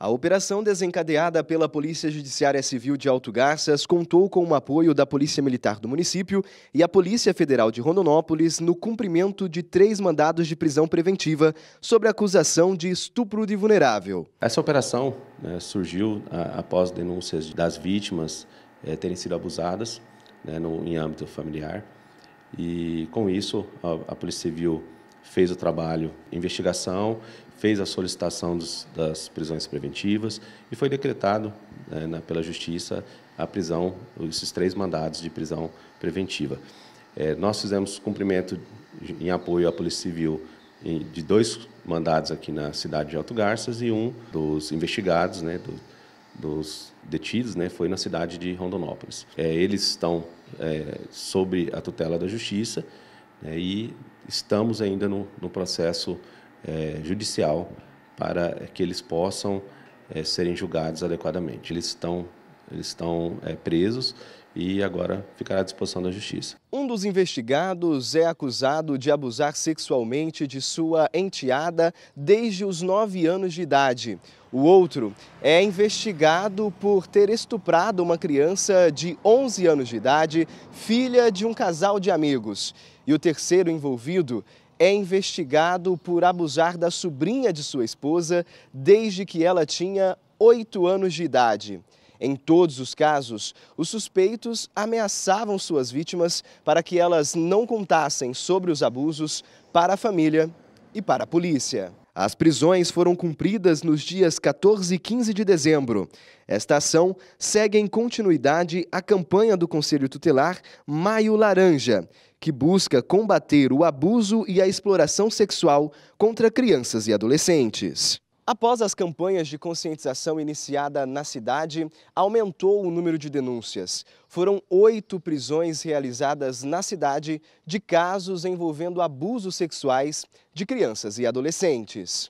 A operação desencadeada pela Polícia Judiciária Civil de Alto Garças contou com o apoio da Polícia Militar do município e a Polícia Federal de Rondonópolis no cumprimento de três mandados de prisão preventiva sobre a acusação de estupro de vulnerável. Essa operação né, surgiu a, após denúncias das vítimas é, terem sido abusadas né, no, em âmbito familiar e, com isso, a, a Polícia Civil fez o trabalho investigação, fez a solicitação dos, das prisões preventivas e foi decretado né, na, pela Justiça a prisão, esses três mandados de prisão preventiva. É, nós fizemos cumprimento em apoio à Polícia Civil de dois mandados aqui na cidade de Alto Garças e um dos investigados, né, do, dos detidos, né, foi na cidade de Rondonópolis. É, eles estão é, sobre a tutela da Justiça né, e estamos ainda no, no processo é, judicial para que eles possam é, serem julgados adequadamente. Eles estão eles estão é, presos e agora ficará à disposição da justiça. Um dos investigados é acusado de abusar sexualmente de sua enteada desde os 9 anos de idade. O outro é investigado por ter estuprado uma criança de 11 anos de idade, filha de um casal de amigos. E o terceiro envolvido é investigado por abusar da sobrinha de sua esposa desde que ela tinha 8 anos de idade. Em todos os casos, os suspeitos ameaçavam suas vítimas para que elas não contassem sobre os abusos para a família e para a polícia. As prisões foram cumpridas nos dias 14 e 15 de dezembro. Esta ação segue em continuidade a campanha do Conselho Tutelar Maio Laranja, que busca combater o abuso e a exploração sexual contra crianças e adolescentes. Após as campanhas de conscientização iniciada na cidade, aumentou o número de denúncias. Foram oito prisões realizadas na cidade de casos envolvendo abusos sexuais de crianças e adolescentes.